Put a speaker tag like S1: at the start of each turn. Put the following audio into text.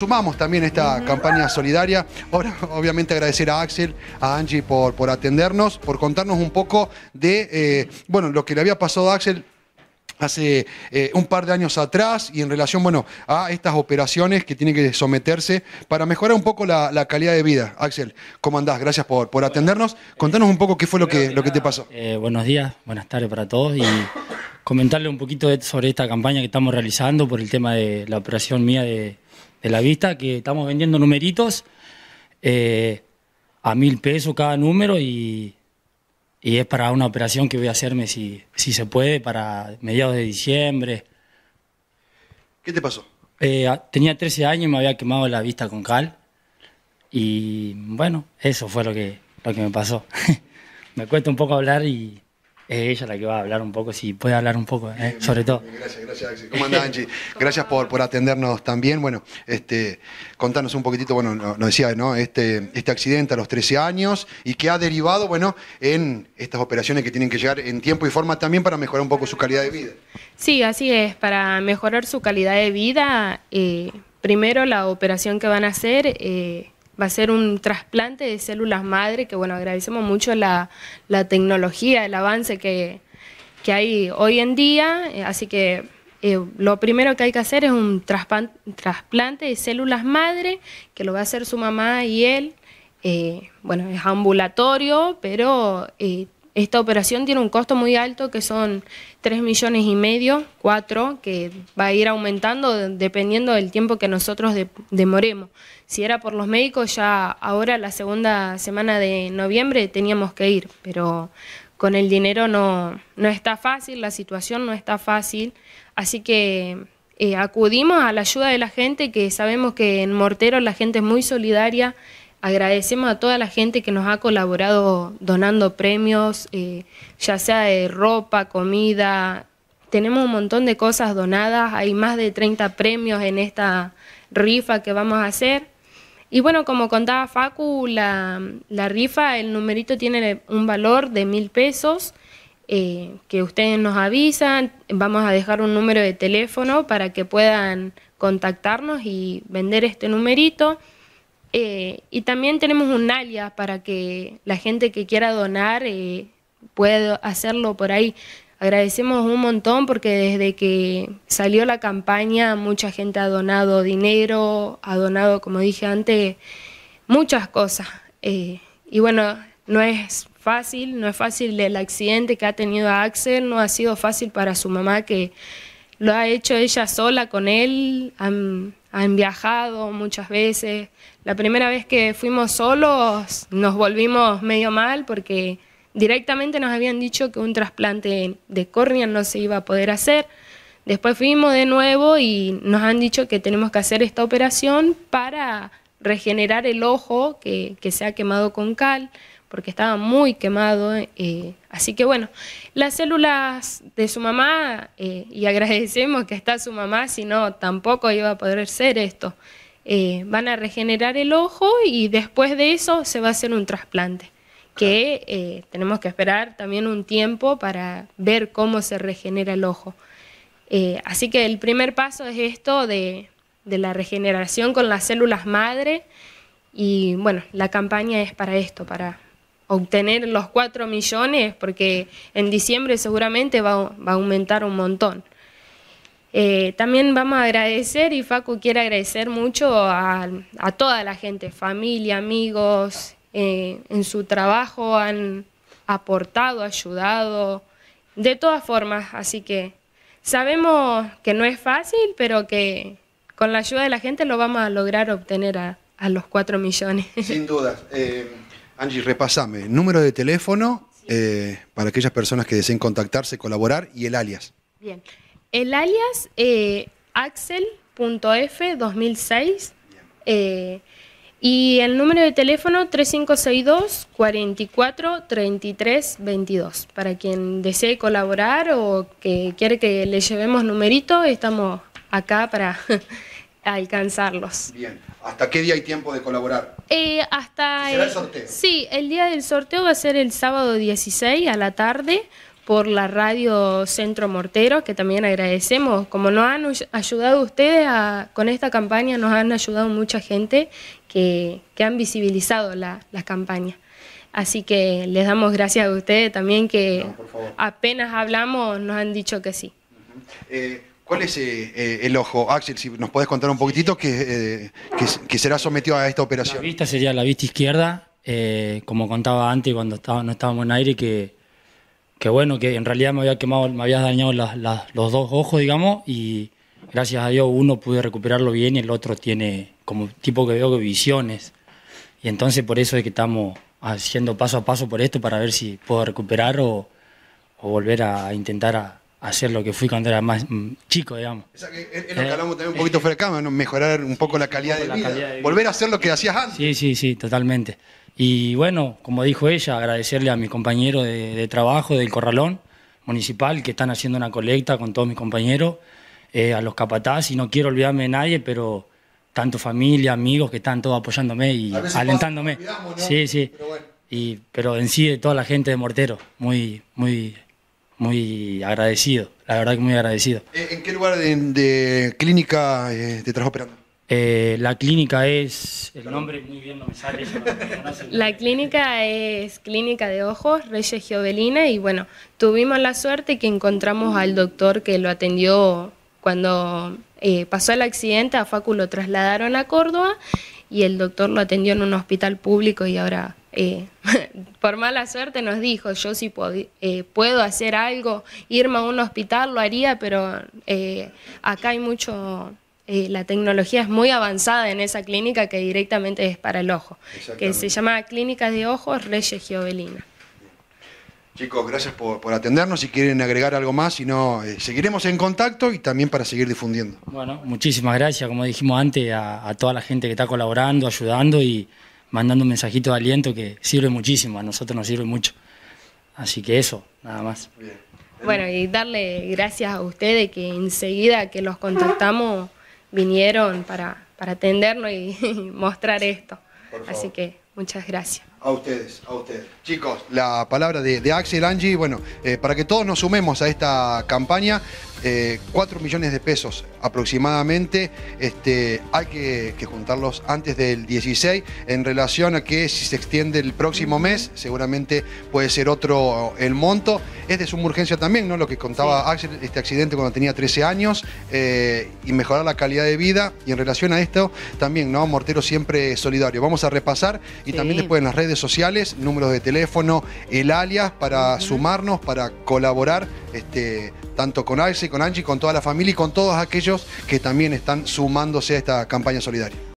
S1: Sumamos también esta campaña solidaria. Ahora, obviamente, agradecer a Axel, a Angie por, por atendernos, por contarnos un poco de eh, bueno, lo que le había pasado a Axel hace eh, un par de años atrás y en relación bueno, a estas operaciones que tiene que someterse para mejorar un poco la, calidad de vida. Axel, ¿cómo andás? Gracias por, por atendernos.
S2: Contanos un poco qué fue lo que, lo que te pasó. Eh, buenos días, buenas tardes para todos y comentarle un poquito sobre esta campaña que estamos realizando por el tema de la operación mía de de la vista, que estamos vendiendo numeritos eh, a mil pesos cada número y, es para una operación que voy a hacerme, si, se puede, para mediados de diciembre. ¿Qué te pasó? Eh, tenía 13 años y me había quemado la vista con cal. Y bueno, eso fue lo que, lo que me pasó. me cuesta un poco hablar y es ella la que va a hablar un poco, si puede hablar un poco, eh, sobre todo.
S1: Gracias, gracias, ¿Cómo andás, Angie?
S2: Gracias por, por atendernos también. Bueno, este,
S1: contanos un poquitito, bueno, nos decía, ¿no? Este, este accidente a los 13 años y que ha derivado, bueno, en estas operaciones que tienen que llegar en tiempo y forma también para mejorar un poco su calidad de vida.
S3: Sí, así es. Para mejorar su calidad de vida, eh, primero la operación que van a hacer. Eh, va a ser un trasplante de células madre, que bueno, agradecemos mucho la, tecnología, el avance que, hay hoy en día, eh, así que eh, lo primero que hay que hacer es un trasplante de células madre, que lo va a hacer su mamá y él. Eh, bueno, es ambulatorio, pero esta operación tiene un costo muy alto que son 3 millones y medio, 4, que va a ir aumentando dependiendo del tiempo que nosotros demoremos. Si era por los médicos, ya ahora la segunda semana de noviembre teníamos que ir, pero con el dinero no, no está fácil, la situación no está fácil, así que eh, acudimos a la ayuda de la gente, que sabemos que en Mortero la gente es muy solidaria, Agradecemos a toda la gente que nos ha colaborado donando premios, eh, ya sea de ropa, comida. Tenemos un montón de cosas donadas, hay más de 30 premios en esta rifa que vamos a hacer. Y bueno, como contaba Facu, la, rifa, el numerito tiene un valor de mil pesos. Eh, que ustedes nos avisan, vamos a dejar un número de teléfono para que puedan contactarnos y vender este numerito. Eh, y también tenemos un alias para que la gente que quiera donar eh, pueda hacerlo por ahí. Agradecemos un montón porque desde que salió la campaña mucha gente ha donado dinero, ha donado, como dije antes, muchas cosas. Eh, y bueno, no es fácil, no es fácil el accidente que ha tenido Axel, no ha sido fácil para su mamá que lo ha hecho ella sola con él han viajado muchas veces. La primera vez que fuimos solos nos volvimos medio mal porque directamente nos habían dicho que un trasplante de córnea no se iba a poder hacer. Después fuimos de nuevo y nos han dicho que tenemos que hacer esta operación para regenerar el ojo que, que se ha quemado con cal porque estaba muy quemado. Eh, así que bueno, las células de su mamá, eh, y agradecemos que está su mamá, si no, tampoco iba a poder ser esto. Eh, van a regenerar el ojo y después de eso se va a hacer un trasplante, que tenemos que esperar también un tiempo para ver cómo se regenera el ojo. así que el primer paso es esto de, de la regeneración con las células madre. Y bueno, la campaña es para esto, para obtener los 4 millones, porque en diciembre seguramente va, a aumentar un montón. Eh, también vamos a agradecer y Facu quiere agradecer mucho a, toda la gente, familia, amigos, eh, en su trabajo han aportado, ayudado, de todas formas, así que sabemos que no es fácil, pero que con la ayuda de la gente lo vamos a lograr obtener a, los 4 millones. Sin duda.
S1: Eh, Angie, repasame, número de teléfono eh, para aquellas personas que deseen contactarse, colaborar y el alias.
S3: Bien, el alias eh, axel.f2006 eh, y el número de teléfono 3562 443322 Para quien desee colaborar o que quiere que le llevemos numerito, estamos acá para alcanzarlos. Bien.
S1: ¿Hasta qué día hay tiempo de colaborar?
S3: Eh, hasta ¿Será el sorteo? Sí, el día del sorteo va a ser el sábado 16 a la tarde por la radio Centro Mortero, que también agradecemos. Como nos han ayudado ustedes con esta campaña, nos han ayudado mucha gente que, han visibilizado las campañas. Así que les damos gracias a ustedes también que apenas hablamos nos han dicho que sí.
S1: ¿Cuál es eh, eh, el ojo? Axel, si nos podés contar un poquitito, eh,
S2: que, será sometido a esta operación. La vista sería la vista izquierda, como contaba antes cuando no estábamos en aire, que, bueno, que en realidad me había quemado, me había dañado los dos ojos, digamos, y gracias a Dios uno pude recuperarlo bien y el otro tiene como tipo que veo que visiones. Y entonces por eso es que estamos haciendo paso a paso por esto para ver si puedo recuperar o, o volver a intentar a Hacer lo que fui cuando era más mm, chico, digamos.
S1: Es, lo que eh, hablamos también un eh,
S2: poquito fuera de mejorar un poco la calidad, de, la
S1: vida. volver
S2: a hacer lo que hacías antes. Sí, sí, sí, totalmente. Y bueno, como dijo ella, agradecerle a mis compañeros de, trabajo del Corralón Municipal que están haciendo una colecta con todos mis compañeros, eh, a los capataz, y no quiero olvidarme de nadie, pero tanto familia, amigos que están todos apoyándome y alentándome. Sí, sí. Pero y, pero en sí de toda la gente de Mortero, muy, muy muy agradecido, la verdad que muy agradecido.
S1: Eh, ¿En qué lugar de, clínica eh, te trajo operando? Eh, la
S2: clínica es, el nombre muy bien no me sale.
S3: la clínica es Clínica de Ojos, Reyes Giovelina, y bueno, tuvimos la suerte que encontramos al doctor que lo atendió cuando pasó el accidente, a Facu lo trasladaron a Córdoba y el doctor lo atendió en un hospital público y ahora, eh, por mala suerte, nos dijo, yo si eh, puedo hacer algo, irme a un hospital lo haría, pero eh, acá hay mucho... la tecnología es muy avanzada en esa clínica que directamente es para el ojo, que se llama Clínica de Ojos Reyes Giovelina.
S1: Chicos, gracias por, atendernos. Si quieren agregar algo más, si no, eh, seguiremos en contacto y también para seguir difundiendo.
S2: Bueno, muchísimas gracias, como dijimos antes, a, toda la gente que está colaborando, ayudando y mandando un mensajito de aliento que sirve muchísimo, a nosotros nos sirve mucho. Así que eso, nada más.
S3: Bueno, y darle gracias a ustedes que enseguida que los contactamos vinieron para, atendernos y mostrar esto. Así que muchas gracias.
S1: A ustedes, a ustedes. Chicos, la palabra de, Axel Angie, bueno, eh, para que todos nos sumemos a esta campaña, 4 eh, millones de pesos aproximadamente, este, hay que, juntarlos antes del 16 en relación a que si se extiende el próximo mes, seguramente puede ser otro el monto. Es de suma urgencia también, ¿no? Lo que contaba Axel, este accidente cuando tenía 13 años, eh, y mejorar la calidad de vida. Y en relación a esto, también, ¿no? Mortero siempre solidario. Vamos a repasar y también después en las redes redes sociales, números de teléfono, el alias para sumarnos, para colaborar este, tanto con Alce, con Angie, con toda la familia y con todos aquellos que también están sumándose a esta campaña solidaria.